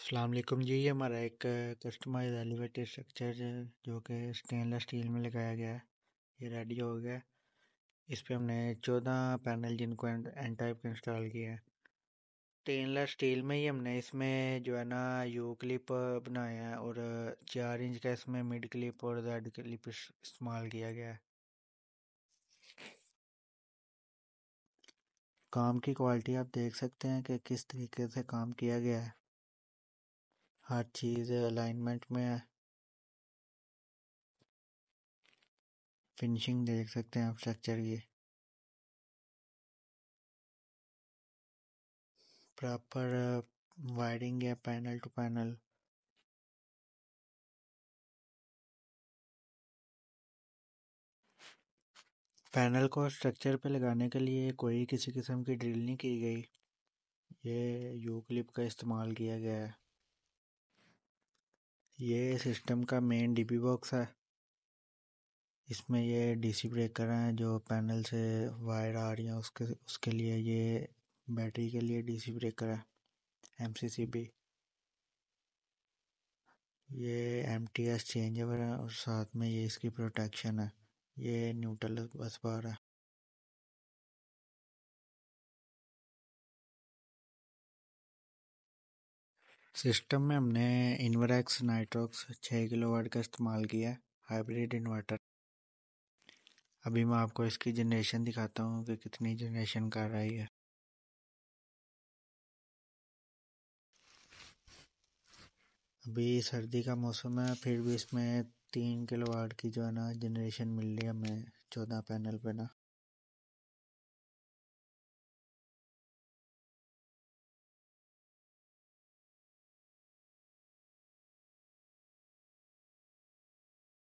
अस्सलाम जी ये हमारा एक कस्टमाइज एलिवेटेड स्ट्रक्चर जो कि स्टेनलेस स्टील में लगाया गया है ये रेडी हो गया इस पर हमने चौदह पैनल जिनको एन टाइप के इंस्टॉल किया है स्टेनलेस स्टील में ही हमने इसमें जो है ना यू क्लिप बनाया है और चार इंच का इसमें मिड क्लिप और जेड क्लिप इस्तेमाल किया गया है काम की क्वालिटी आप देख सकते हैं कि किस तरीके से काम किया गया है हर चीज़ अलाइनमेंट में है फिनिशिंग देख सकते हैं आप स्ट्रक्चर की प्रॉपर वायरिंग है पैनल टू पैनल पैनल को स्ट्रक्चर पे लगाने के लिए कोई किसी किस्म की ड्रिल नहीं की गई ये यू क्लिप का इस्तेमाल किया गया है ये सिस्टम का मेन डीपी बॉक्स है इसमें ये डीसी ब्रेकर हैं जो पैनल से वायर आ रही हैं उसके उसके लिए ये बैटरी के लिए डीसी ब्रेकर है एम सी सी बी ये एम टी एस चेंज है और साथ में ये इसकी प्रोटेक्शन है ये न्यूट्रल बस बार है सिस्टम में हमने इन्वरक्स नाइट्रोक्स छः किलो वाट का इस्तेमाल किया हाइब्रिड इन्वर्टर अभी मैं आपको इसकी जनरेशन दिखाता हूँ कि कितनी जनरेशन कर रही है अभी सर्दी का मौसम है फिर भी इसमें तीन किलो वाट की जो है ना जनरेशन मिल रही है हमें चौदह पैनल पे ना